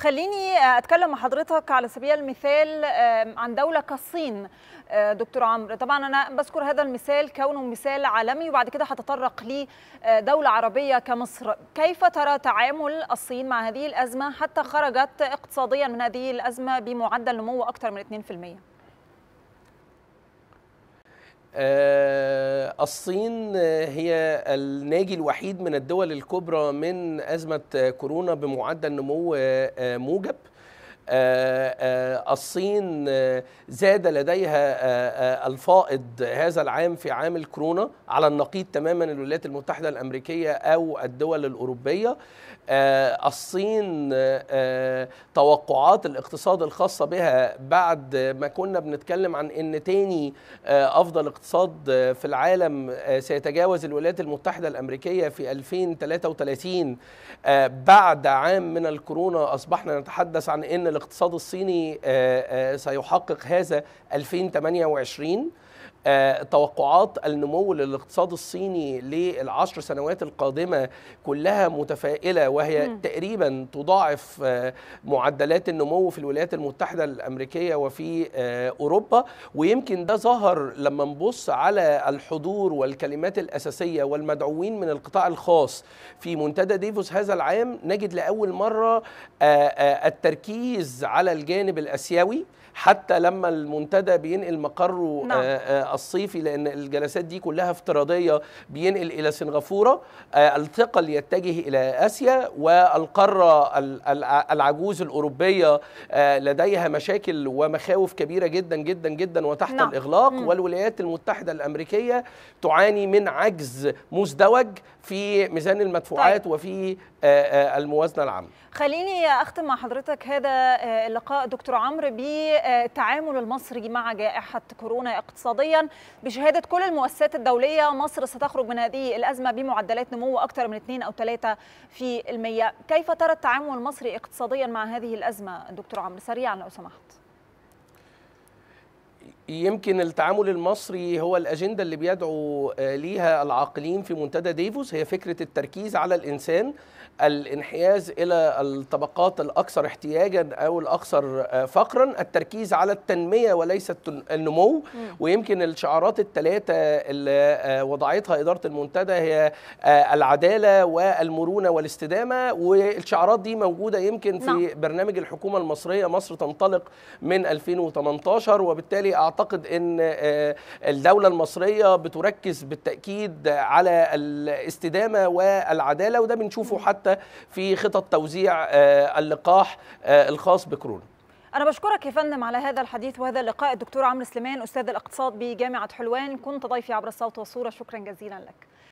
خليني اتكلم مع حضرتك على سبيل المثال عن دوله كالصين آه، دكتور عمرو طبعا انا بذكر هذا المثال كونه مثال عالمي وبعد كده هتطرق لدوله آه، عربيه كمصر كيف ترى تعامل الصين مع هذه الازمه حتى خرجت اقتصاديا من هذه الازمه بمعدل نمو اكثر من 2% آه، الصين هي الناجي الوحيد من الدول الكبرى من أزمة كورونا بمعدل نمو آه، موجب آه، آه، الصين آه، زاد لديها الفائض هذا العام في عام الكورونا على النقيض تماما الولايات المتحدة الأمريكية أو الدول الأوروبية الصين توقعات الاقتصاد الخاصة بها بعد ما كنا بنتكلم عن أن تاني أفضل اقتصاد في العالم سيتجاوز الولايات المتحدة الأمريكية في 2033 بعد عام من الكورونا أصبحنا نتحدث عن أن الاقتصاد الصيني آه، آه، سيحقق هذا 2028 آه، توقعات النمو للاقتصاد الصيني للعشر سنوات القادمة كلها متفائلة وهي م. تقريبا تضاعف معدلات النمو في الولايات المتحدة الأمريكية وفي أوروبا ويمكن ده ظهر لما نبص على الحضور والكلمات الأساسية والمدعوين من القطاع الخاص في منتدى ديفوس هذا العام نجد لأول مرة التركيز مركز على الجانب الاسيوي حتى لما المنتدى بينقل مقره نعم. آه، آه، الصيفي لان الجلسات دي كلها افتراضيه بينقل الى سنغافوره آه، الثقل يتجه الى اسيا والقاره العجوز الاوروبيه لديها مشاكل ومخاوف كبيره جدا جدا جدا وتحت نعم. الاغلاق م. والولايات المتحده الامريكيه تعاني من عجز مزدوج في ميزان المدفوعات طيب. وفي الموازنه العامه خليني اختم مع حضرتك هذا اللقاء دكتور عمرو بتعامل المصري مع جائحة كورونا اقتصاديا بشهادة كل المؤسسات الدولية مصر ستخرج من هذه الأزمة بمعدلات نمو أكثر من 2 أو 3 في المية كيف ترى التعامل المصري اقتصاديا مع هذه الأزمة دكتور عمرو سريعا لو سمحت يمكن التعامل المصري هو الأجندة اللي بيدعو آه، ليها العاقلين في منتدى ديفوس هي فكرة التركيز على الإنسان الانحياز إلى الطبقات الأكثر احتياجا أو الأكثر آه، فقرا التركيز على التنمية وليس النمو ويمكن الشعارات الثلاثة اللي آه، وضعتها إدارة المنتدى هي العدالة والمرونة والاستدامة والشعارات دي موجودة يمكن في نعم. برنامج الحكومة المصرية مصر تنطلق من 2018 وبالتالي أعتقد اعتقد ان آه، الدوله المصريه بتركز بالتاكيد على الاستدامه والعداله وده بنشوفه حتى في خطط توزيع آه، اللقاح آه، الخاص بكورونا أنا بشكرك يا فندم على هذا الحديث وهذا اللقاء الدكتور عمرو سليمان أستاذ الاقتصاد بجامعة حلوان كنت ضيفي عبر الصوت والصورة شكرا جزيلا لك